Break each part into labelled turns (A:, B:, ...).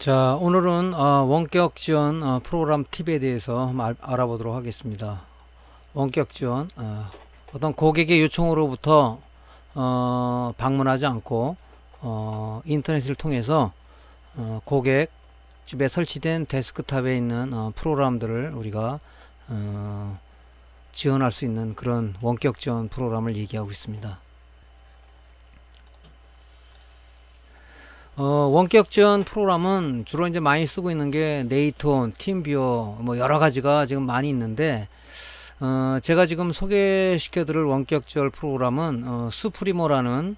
A: 자 오늘은 어, 원격 지원 어, 프로그램 팁에 대해서 알, 아보도록 하겠습니다 원격 지원 어, 떤 고객의 요청으로부터 어, 방문하지 않고 어, 인터넷을 통해서 어, 고객 집에 설치된 데스크탑에 있는 어, 프로그램들을 우리가 지원할 수 있는 그런 원격 지원 프로그램을 얘기하고 있습니다 어, 원격지원 프로그램은 주로 이제 많이 쓰고 있는 게 네이톤, 팀뷰어 뭐 여러 가지가 지금 많이 있는데 어, 제가 지금 소개시켜 드릴 원격지원 프로그램은 어, 수프리모라는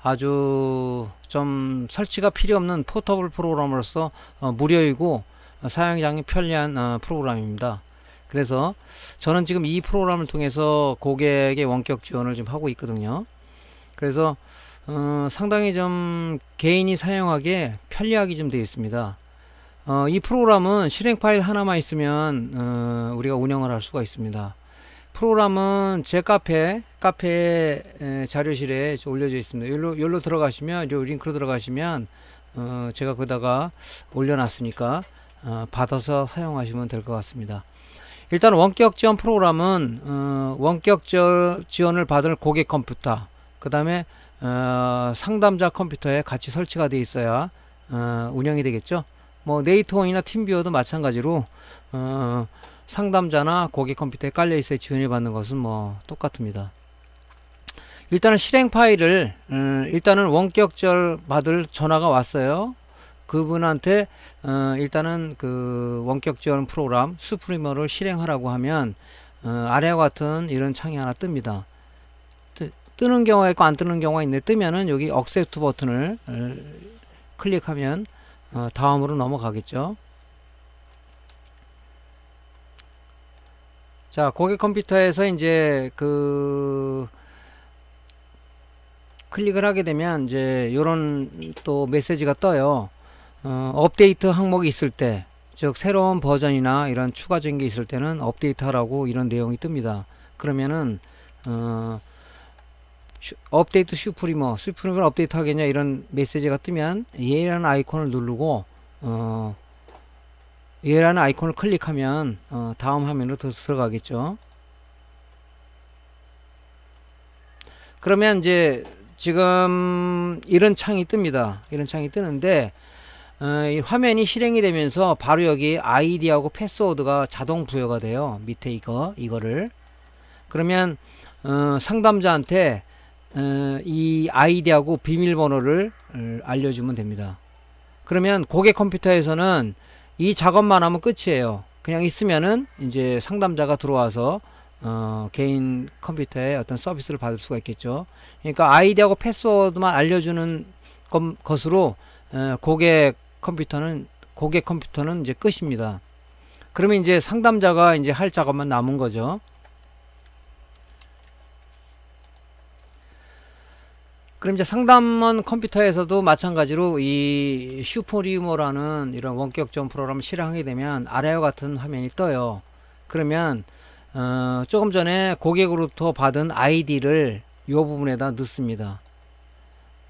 A: 아주 좀 설치가 필요 없는 포터블 프로그램으로서 어, 무료이고 어, 사용장이 편리한 어, 프로그램입니다. 그래서 저는 지금 이 프로그램을 통해서 고객의 원격 지원을 지금 하고 있거든요. 그래서 어, 상당히 좀 개인이 사용하기에 편리하게 좀 되어 있습니다. 어, 이 프로그램은 실행 파일 하나만 있으면 어, 우리가 운영을 할 수가 있습니다. 프로그램은 제 카페 카페 자료실에 올려져 있습니다. 여기로, 여기로 들어가시면 요 링크로 들어가시면 어, 제가 거다가 올려놨으니까 어, 받아서 사용하시면 될 것 같습니다. 일단 원격 지원 프로그램은 어, 원격 지원을 받을 고객 컴퓨터 그 다음에 어, 상담자 컴퓨터에 같이 설치가 되어 있어야 어, 운영이 되겠죠. 뭐 네이트온이나 팀뷰어도 마찬가지로 어, 상담자나 고객 컴퓨터에 깔려 있어야 지원을 받는 것은 뭐 똑같습니다. 일단은 실행 파일을 음, 일단은 원격절 받을 전화가 왔어요. 그분한테 어, 일단은 그 원격 지원 프로그램 수프리머를 실행하라고 하면 어, 아래와 같은 이런 창이 하나 뜹니다. 뜨는 경우가 있고 안 뜨는 경우가 있는데 뜨면은 여기 억셉트 버튼을 어, 클릭하면 어, 다음으로 넘어가겠죠. 자, 고객 컴퓨터에서 이제 그 클릭을 하게 되면 이제 요런또 메시지가 떠요. 어, 업데이트 항목이 있을 때, 즉 새로운 버전이나 이런 추가적인 게 있을 때는 업데이트하라고 이런 내용이 뜹니다. 그러면은 어, 업데이트 슈프리머, 뭐, 슈프리머를 업데이트 하겠냐 이런 메시지가 뜨면 얘라는 아이콘을 누르고 어, 얘라는 아이콘을 클릭하면 어, 다음 화면으로 들어가겠죠. 그러면 이제 지금 이런 창이 뜹니다. 이런 창이 뜨는데 어, 화면이 실행이 되면서 바로 여기 아이디하고 패스워드가 자동 부여가 돼요. 밑에 이거 이거를 그러면 어, 상담자한테 어, 이 아이디하고 비밀번호를 어, 알려주면 됩니다. 그러면 고객 컴퓨터에서는 이 작업만 하면 끝이에요. 그냥 있으면은 이제 상담자가 들어와서 어, 개인 컴퓨터에 어떤 서비스를 받을 수가 있겠죠. 그러니까 아이디하고 패스워드만 알려주는 것, 으로 어, 고객 컴퓨터는 고객 컴퓨터는 이제 끝입니다. 그러면 이제 상담자가 이제 할 작업만 남은 거죠. 그럼 이제 상담원 컴퓨터에서도 마찬가지로 이슈퍼리우머라는 이런 원격 지원 프로그램을 실행하게 되면 아래와 같은 화면이 떠요. 그러면 어, 조금 전에 고객으로부터 받은 아이디를 이 부분에다 넣습니다.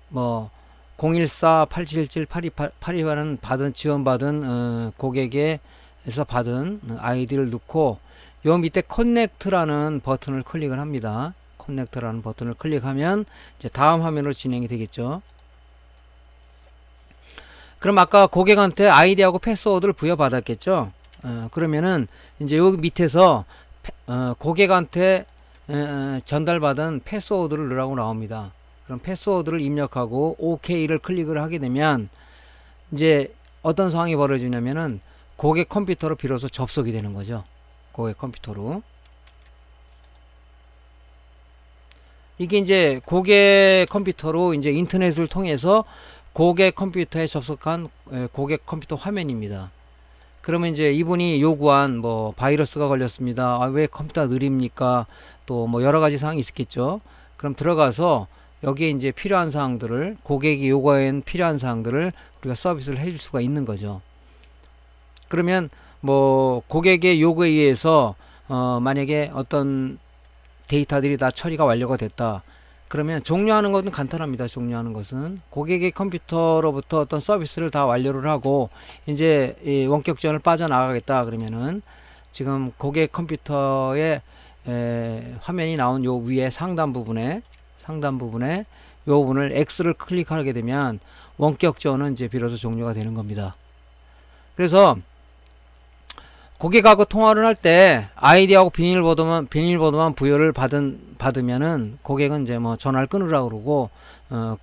A: 뭐 014-877-828은 받은 지원받은 어, 고객에서 받은 아이디를 넣고 요 밑에 커넥트라는 버튼을 클릭을 합니다. 커넥터라는 버튼을 클릭하면 이제 다음 화면으로 진행이 되겠죠. 그럼 아까 고객한테 아이디하고 패스워드를 부여받았겠죠. 어, 그러면은 이제 여기 밑에서 어, 고객한테 전달받은 패스워드를 넣으라고 나옵니다. 그럼 패스워드를 입력하고 OK를 클릭을 하게 되면 이제 어떤 상황이 벌어지냐면은 고객 컴퓨터로 비로소 접속이 되는 거죠. 고객 컴퓨터로. 이게 이제 고객 컴퓨터로 이제 인터넷을 통해서 고객 컴퓨터에 접속한 예, 고객 컴퓨터 화면입니다. 그러면 이제 이분이 요구한 뭐 바이러스가 걸렸습니다. 아, 왜 컴퓨터 느립니까? 또 뭐 여러 가지 사항이 있겠죠. 그럼 들어가서 여기에 이제 필요한 사항들을 고객이 요구한 필요한 사항들을 우리가 서비스를 해 줄 수가 있는 거죠. 그러면 뭐 고객의 요구에 의해서 어 만약에 어떤 데이터들이 다 처리가 완료가 됐다. 그러면 종료하는 것은 간단합니다. 종료하는 것은 고객의 컴퓨터로부터 어떤 서비스를 다 완료를 하고 이제 원격전을 빠져나가겠다 그러면은 지금 고객 컴퓨터 에, 화면이 나온 요 위에 상단 부분에 상단 부분에 요 부분을 X를 클릭하게 되면 원격전은 이제 비로소 종료가 되는 겁니다. 그래서 고객하고 통화를 할 때 아이디하고 비밀번호만 비밀번호만 부여를 받은 받으면은 고객은 이제 뭐 전화를 끊으라 그러고 어,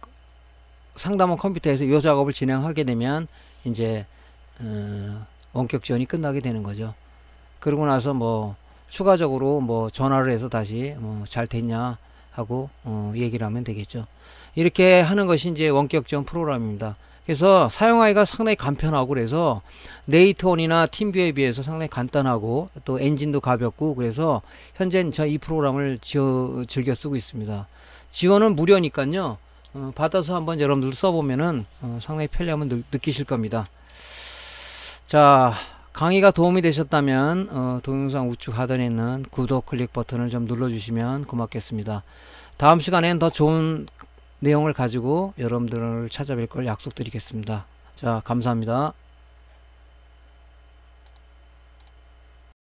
A: 상담원 컴퓨터에서 요 작업을 진행하게 되면 이제 어, 원격 지원이 끝나게 되는 거죠. 그러고 나서 뭐 추가적으로 뭐 전화를 해서 다시 뭐 잘 됐냐 하고 어, 얘기를 하면 되겠죠. 이렇게 하는 것이 이제 원격 지원 프로그램입니다. 그래서 사용하기가 상당히 간편하고 그래서 네이트온이나 팀뷰에 비해서 상당히 간단하고 또 엔진도 가볍고 그래서 현재는 저이 프로그램을 지어, 즐겨 쓰고 있습니다. 지원은 무료니까요. 어, 받아서 한번 여러분들 써보면은 어, 상당히 편리함을 느, 느끼실 겁니다. 자 강의가 도움이 되셨다면 어, 동영상 우측 하단에 있는 구독 클릭 버튼을 좀 눌러주시면 고맙겠습니다. 다음 시간엔 더 좋은 내용을 가지고 여러분들을 찾아뵐 걸 약속드리겠습니다. 자, 감사합니다.